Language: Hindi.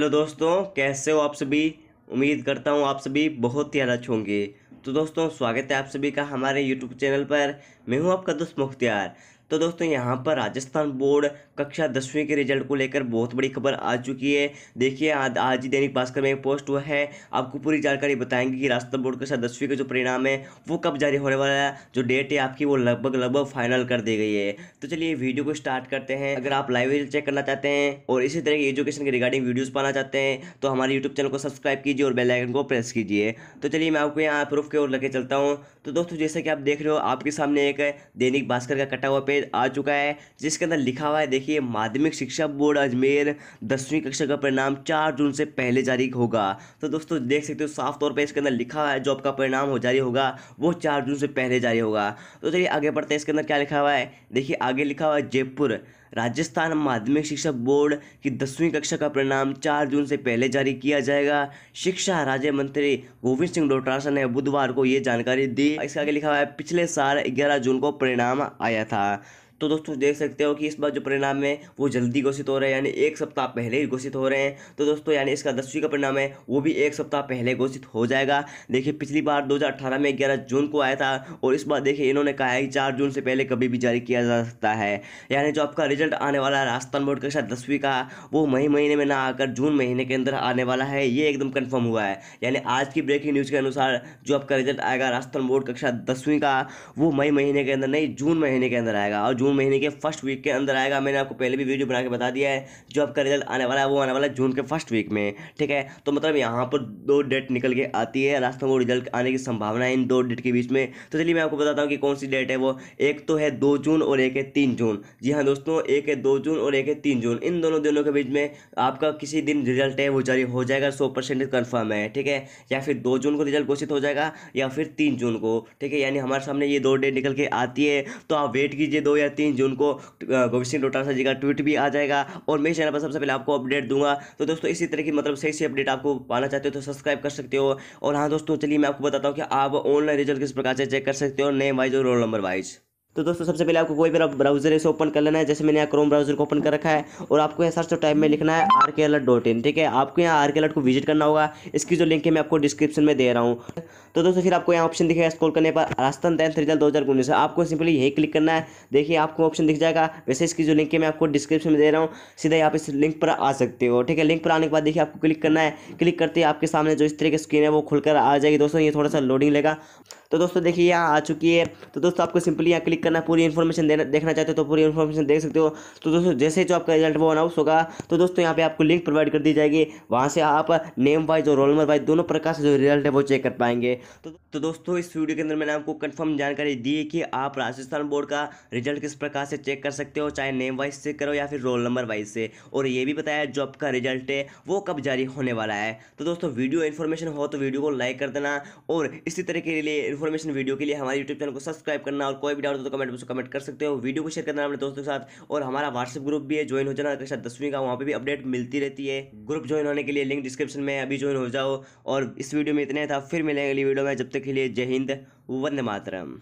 हेलो दोस्तों कैसे हो आप सभी उम्मीद करता हूँ आप सभी बहुत ही अच्छे होंगे तो दोस्तों स्वागत है आप सभी का हमारे यूट्यूब चैनल पर मैं हूँ आपका दोस्त मुख्तियार तो दोस्तों यहाँ पर राजस्थान बोर्ड कक्षा दसवीं के रिजल्ट को लेकर बहुत बड़ी खबर आ चुकी है देखिए आज आज ही दैनिक भास्कर में एक पोस्ट हुआ है आपको पूरी जानकारी बताएंगे कि राजस्थान बोर्ड कक्षा दसवीं का जो परिणाम है वो कब जारी होने वाला है जो डेट है आपकी वो लगभग लगभग फाइनल कर दी गई है तो चलिए वीडियो को स्टार्ट करते हैं अगर आप लाइव चेक करना चाहते हैं और इसी तरह की एजुकेशन के रिगार्डिंग वीडियोज़ पाना चाहते हैं तो हमारे यूट्यूब चैनल को सब्सक्राइब कीजिए और बेलाइकन को प्रेस कीजिए तो चलिए मैं आपको यहाँ प्रूफ की ओर लेके चलता हूँ तो दोस्तों जैसे कि आप देख रहे हो आपके सामने एक दैनिक भास्कर का कटा हुआ पेज अजमेर आ चुका है जिसके अंदर लिखा हुआ है देखिए माध्यमिक शिक्षा बोर्ड अजमेर दसवीं कक्षा का परिणाम चार जून से पहले जारी होगा तो दोस्तों देख सकते हो साफ तौर पर इसके अंदर लिखा हुआ है जो आपका परिणाम हो जारी होगा वो चार जून से पहले जारी होगा तो चलिए आगे बढ़ते हैं इसके अंदर क्या लिखा हुआ है देखिए आगे लिखा हुआ है जयपुर राजस्थान माध्यमिक शिक्षा बोर्ड की दसवीं कक्षा का परिणाम चार जून से पहले जारी किया जाएगा शिक्षा राज्य मंत्री गोविंद सिंह डोटासा ने बुधवार को ये जानकारी दी इसके आगे लिखा हुआ है पिछले साल 11 जून को परिणाम आया था तो दोस्तों देख सकते हो कि इस बार जो परिणाम है वो जल्दी घोषित हो रहे हैं यानी एक सप्ताह पहले ही घोषित हो रहे हैं तो दोस्तों यानी इसका दसवीं का परिणाम है वो भी एक सप्ताह पहले घोषित हो जाएगा देखिए पिछली बार 2018 में 11 जून को आया था और इस बार देखिए इन्होंने कहा है कि चार जून से पहले कभी भी जारी किया जा सकता है यानी जो आपका रिजल्ट आने वाला है राजस्थान बोर्ड कक्षा दसवीं का वो मई महीने में ना आकर जून महीने के अंदर आने वाला है ये एकदम कन्फर्म हुआ है यानी आज की ब्रेकिंग न्यूज़ के अनुसार जो आपका रिजल्ट आएगा राजस्थान बोर्ड कक्षा दसवीं का वो मई महीने के अंदर नहीं जून महीने के अंदर आएगा और जून जून महीने के फर्स्ट वीक के अंदर आएगा मैंने आपको पहले भी वीडियो बना के बता दिया है जो आपका रिजल्ट आने वाला है वो आने वाला है जून के फर्स्ट वीक में ठीक है तो मतलब यहाँ पर दो डेट निकल के आती है रास्ते में रिजल्ट आने की संभावना है इन दो डेट के बीच में तो चलिए मैं आपको बताता हूँ कि कौन सी डेट है वो एक तो है दो जून और एक है तीन जून जी हाँ दोस्तों एक है दो जून और एक है तीन जून इन दोनों दिनों के बीच में आपका किसी दिन रिजल्ट है वो जारी हो जाएगा सौ परसेंट कन्फर्म है ठीक है या फिर दो जून को रिजल्ट घोषित हो जाएगा या फिर तीन जून को ठीक है यानी हमारे सामने ये दो डेट निकल के आती है तो आप वेट कीजिए दो या तीन जून को गोविंद सिंह डोटासा जी का ट्वीट भी आ जाएगा और मेरे चैनल पर सबसे पहले आपको अपडेट दूंगा तो दोस्तों इसी तरह की मतलब सही सही अपडेट आपको पाना चाहते हो तो सब्सक्राइब कर सकते हो और हाँ दोस्तों चलिए मैं आपको बताता हूँ कि आप ऑनलाइन रिजल्ट किस प्रकार से चेक कर सकते हो नेम वाइज और रोल नंबर वाइज तो दोस्तों सबसे पहले आपको कोई मेरा ब्राउजर इसे ओपन कर लेना है जैसे मैंने यहाँ क्रोम ब्राउजर को ओपन कर रखा है और आपको यहाँ सर्च टाइप में लिखना है आर के अलर्ट डॉट इन ठीक है आपको यहाँ आर के को विजिट करना होगा इसकी जो लिंक है मैं आपको डिस्क्रिप्शन में दे रहा हूँ तो दोस्तों फिर आपको यहाँ ऑप्शन दिखेगा स्क्रॉल करने पर राजस्थान टेंथ रिजल्ट दो हज़ार उन्नीस तो आपको सिंपली यही क्लिक करना है देखिए आपको ऑप्शन दिख जाएगा वैसे इसकी जो लिंक है मैं आपको डिस्क्रिप्शन में दे रहा हूँ सीधा आप इस लिंक पर आ सकते हो ठीक है लिंक पर आने के बाद देखिए आपको क्लिक करना है क्लिक करते ही आपके सामने जो इस तरह की स्क्रीन है वो खुलकर आ जाएगी दोस्तों ये थोड़ा सा लोडिंग लेगा तो दोस्तों देखिए यहाँ आ चुकी है तो दोस्तों आपको सिंपली यहाँ क्लिक करना है पूरी इन्फॉर्मेशन देना देखना चाहते हो तो पूरी इन्फॉर्मेशन देख सकते हो तो दोस्तों जैसे जो आपका रिजल्ट वो अनाउंस होगा तो दोस्तों यहाँ पे आपको लिंक प्रोवाइड कर दी जाएगी वहाँ से आप नेम वाइज और रोल नंबर वाइज दोनों प्रकार से जो रिजल्ट है वो चेक कर पाएंगे तो, तो दोस्तों इस वीडियो के अंदर मैंने आपको कंफर्म जानकारी दी है कि आप राजस्थान बोर्ड का रिजल्ट किस प्रकार से चेक कर सकते हो चाहे नेम वाइज से करो या फिर रोल नंबर वाइज से और ये भी बताया जो आपका रिजल्ट है वो कब जारी होने वाला है तो दोस्तों वीडियो इन्फॉर्मेशन हो तो वीडियो को लाइक कर देना और इसी तरह के लिए इन्फॉर्मेशन वीडियो के लिए हमारे यूट्यूब चैनल को सब्सक्राइब करना और कोई भी डाउट हो तो कमेंट में कमेंट कर सकते हो वीडियो को शेयर करना अपने दोस्तों के साथ और हमारा व्हाट्सएप ग्रुप भी है ज्वाइन हो जाना कक्षा दसवीं का वहाँ पर भी अपडेट मिलती रहती है ग्रुप ज्वाइन होने के लिए लिंक डिस्क्रिप्शन में अभी ज्वाइन हो जाओ और इस वीडियो में इतने था फिर मिलेंगे अगली वीडियो में जब तक के लिए जय हिंद वंदे मातरम